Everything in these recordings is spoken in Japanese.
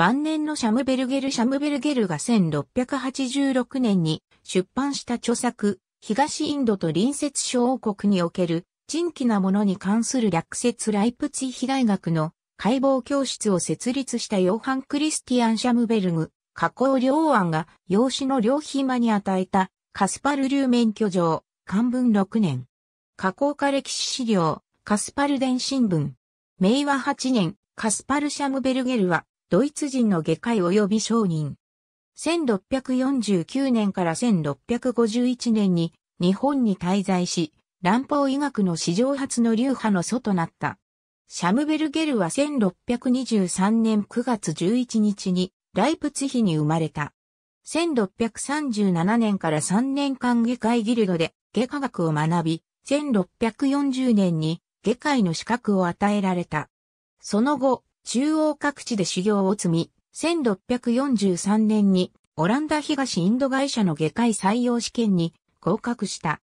晩年のシャムベルゲル・シャムベルゲルが1686年に出版した著作、東インドと隣接諸王国における珍奇なものに関する略説ライプツィヒ大学の解剖教室を設立したヨーハン・クリスティアン・シャムベルグ、加工両案が養子の両ひまに与えたカスパル流免許状、漢文6年。加工家歴史資料、カスパル伝新聞。明和8年、カスパル・シャムベルゲルはドイツ人の科界及び商人。1649年から1651年に日本に滞在し、乱法医学の史上初の流派の祖となった。シャムベルゲルは1623年9月11日にライプツヒに生まれた。1637年から3年間科界ギルドで外科学を学び、1640年に科界の資格を与えられた。その後、中央各地で修行を積み、1643年にオランダ東インド会社の外科医採用試験に合格した。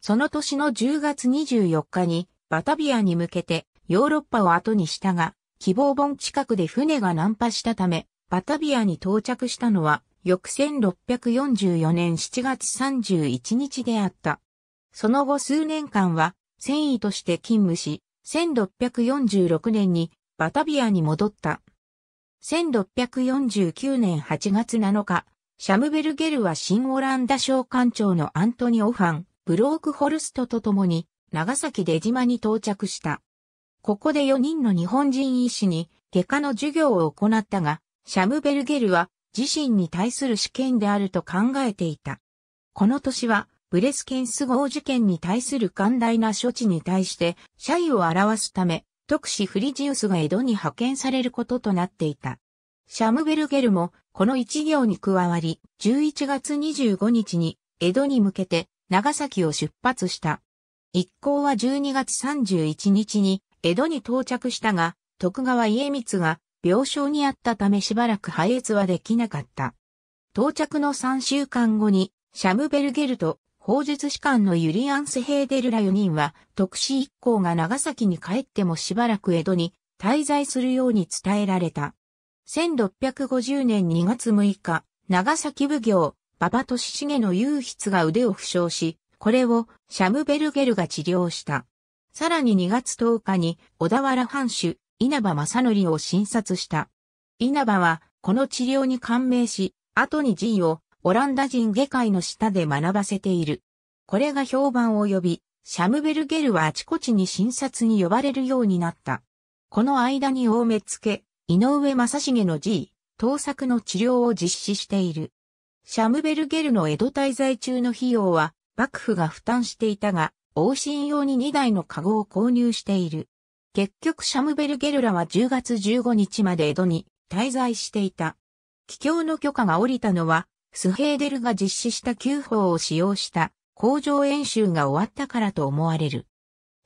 その年の10月24日にバタビアに向けてヨーロッパを後にしたが、希望本近くで船が難破したため、バタビアに到着したのは翌1644年7月31日であった。その後数年間は繊維として勤務し、1646年にバタビアに戻った。1649年8月7日、シャムベルゲルは新オランダ商館長のアントニオ・ファン、ブロークホルストと共に、長崎出島に到着した。ここで4人の日本人医師に、外科の授業を行ったが、シャムベルゲルは自身に対する試験であると考えていた。この年は、ブレスケンス号事件に対する寛大な処置に対して、謝意を表すため、特使フリジウスが江戸に派遣されることとなっていた。シャムベルゲルもこの一行に加わり、11月25日に江戸に向けて長崎を出発した。一行は12月31日に江戸に到着したが、徳川家光が病床にあったためしばらく配越はできなかった。到着の3週間後にシャムベルゲルと法術士官のユリアンス・ヘーデルら4人は、特使一行が長崎に帰ってもしばらく江戸に滞在するように伝えられた。1650年2月6日、長崎奉行、馬場俊重の雄筆が腕を負傷し、これをシャムベルゲルが治療した。さらに2月10日に小田原藩主、稲葉正則を診察した。稲葉は、この治療に感銘し、後に陣をオランダ人外界の下で学ばせている。これが評判を呼び、シャムベルゲルはあちこちに診察に呼ばれるようになった。この間に大目付、井上正重の G、盗作の治療を実施している。シャムベルゲルの江戸滞在中の費用は幕府が負担していたが、往診用に2台のカゴを購入している。結局シャムベルゲルらは10月15日まで江戸に滞在していた。帰郷の許可が降りたのはスヘーデルが実施した9法を使用した工場演習が終わったからと思われる。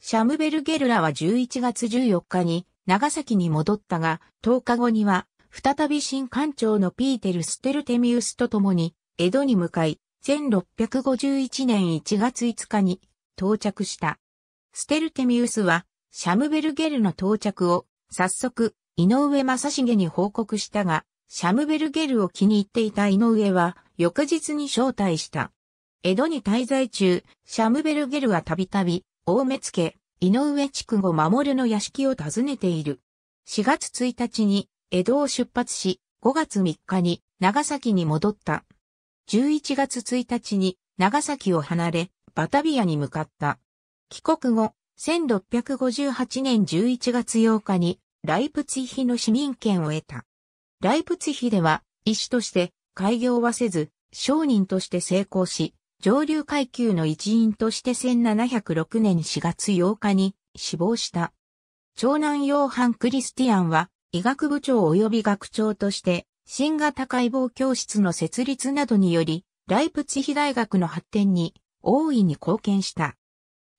シャムベルゲルラは11月14日に長崎に戻ったが、10日後には再び新館長のピーテル・ステルテミウスと共に江戸に向かい、1651年1月5日に到着した。ステルテミウスはシャムベルゲルの到着を早速井上正成に報告したが、シャムベルゲルを気に入っていた井上は、翌日に招待した。江戸に滞在中、シャムベルゲルはたびたび、大目付、井上地区後守るの屋敷を訪ねている。4月1日に、江戸を出発し、5月3日に、長崎に戻った。11月1日に、長崎を離れ、バタビアに向かった。帰国後、1658年11月8日に、ライプツィヒの市民権を得た。ライプツヒでは、医師として開業はせず、商人として成功し、上流階級の一員として1706年4月8日に死亡した。長男ヨーハン・クリスティアンは、医学部長及び学長として、新型解剖教室の設立などにより、ライプツヒ大学の発展に大いに貢献した。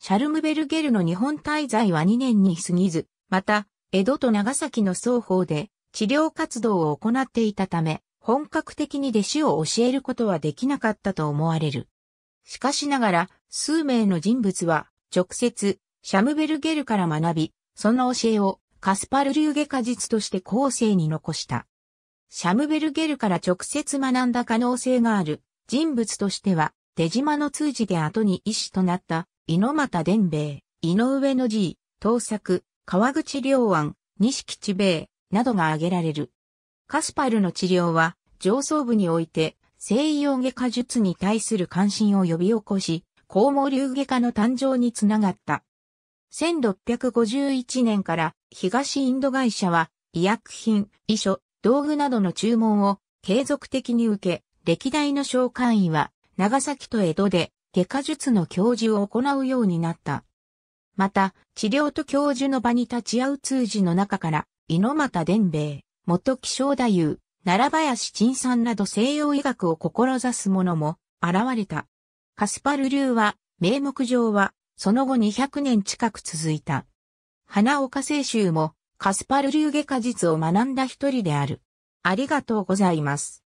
シャルムベルゲルの日本滞在は2年に過ぎず、また、江戸と長崎の双方で治療活動を行っていたため、本格的に弟子を教えることはできなかったと思われる。しかしながら、数名の人物は、直接、シャムベルゲルから学び、その教えを、カスパル流外科術として後世に残した。シャムベルゲルから直接学んだ可能性がある人物としては、出島の通じで後に医師となった、猪俣伝兵衛、井上の G、東作、川口良安、西吉兵衛、などが挙げられる。カスパルの治療は、上層部において、西洋外科術に対する関心を呼び起こし、高毛流外科の誕生につながった。1651年から東インド会社は医薬品、遺書、道具などの注文を継続的に受け、歴代の召喚医は長崎と江戸で外科術の教授を行うようになった。また、治療と教授の場に立ち会う通事の中から、猪俣伝兵衛、元気象太夫、奈良林鎮さんなど西洋医学を志す者も現れた。カスパル流は、名目上は、その後200年近く続いた。花岡清州も、カスパル流外科術を学んだ一人である。ありがとうございます。